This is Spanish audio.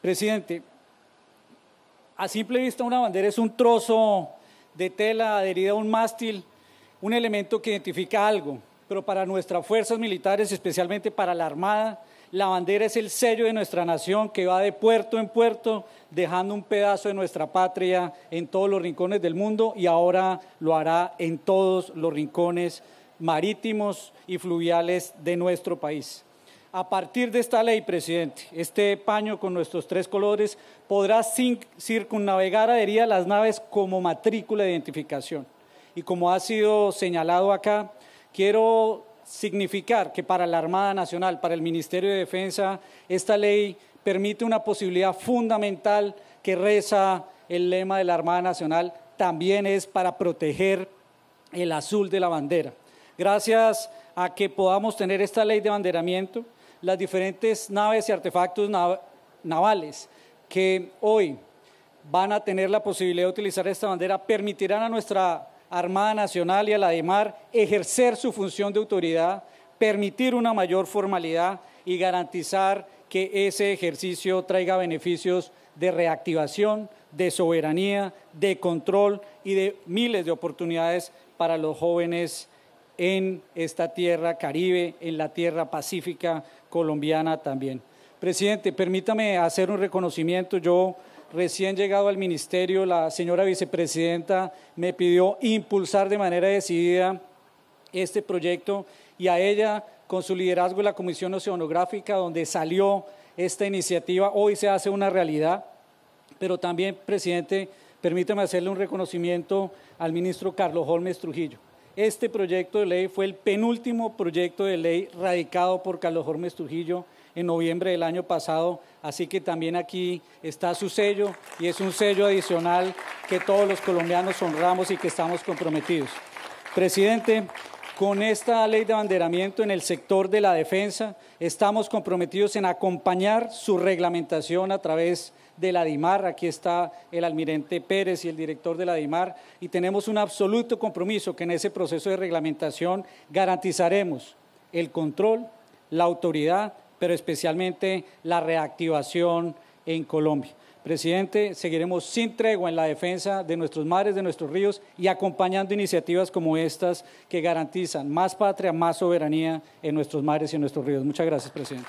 Presidente, a simple vista una bandera es un trozo de tela adherida a un mástil, un elemento que identifica algo, pero para nuestras fuerzas militares, especialmente para la Armada, la bandera es el sello de nuestra nación que va de puerto en puerto, dejando un pedazo de nuestra patria en todos los rincones del mundo y ahora lo hará en todos los rincones marítimos y fluviales de nuestro país. A partir de esta ley, presidente, este paño con nuestros tres colores podrá circunnavegar adherir a las naves como matrícula de identificación. Y como ha sido señalado acá, quiero significar que para la Armada Nacional, para el Ministerio de Defensa, esta ley permite una posibilidad fundamental que reza el lema de la Armada Nacional, también es para proteger el azul de la bandera. Gracias a que podamos tener esta ley de banderamiento, las diferentes naves y artefactos navales que hoy van a tener la posibilidad de utilizar esta bandera permitirán a nuestra Armada Nacional y a la de Mar ejercer su función de autoridad, permitir una mayor formalidad y garantizar que ese ejercicio traiga beneficios de reactivación, de soberanía, de control y de miles de oportunidades para los jóvenes en esta tierra caribe, en la tierra pacífica colombiana también. Presidente, permítame hacer un reconocimiento. Yo recién llegado al ministerio, la señora vicepresidenta me pidió impulsar de manera decidida este proyecto y a ella, con su liderazgo en la Comisión Oceanográfica, donde salió esta iniciativa, hoy se hace una realidad. Pero también, presidente, permítame hacerle un reconocimiento al ministro Carlos Holmes Trujillo este proyecto de ley fue el penúltimo proyecto de ley radicado por Carlos Jormes Trujillo en noviembre del año pasado, así que también aquí está su sello y es un sello adicional que todos los colombianos honramos y que estamos comprometidos. Presidente, con esta ley de abanderamiento en el sector de la defensa, Estamos comprometidos en acompañar su reglamentación a través de la DIMAR. Aquí está el almirante Pérez y el director de la DIMAR y tenemos un absoluto compromiso que en ese proceso de reglamentación garantizaremos el control, la autoridad, pero especialmente la reactivación en Colombia. Presidente, seguiremos sin tregua en la defensa de nuestros mares, de nuestros ríos y acompañando iniciativas como estas que garantizan más patria, más soberanía en nuestros mares y en nuestros ríos. Muchas gracias, presidente.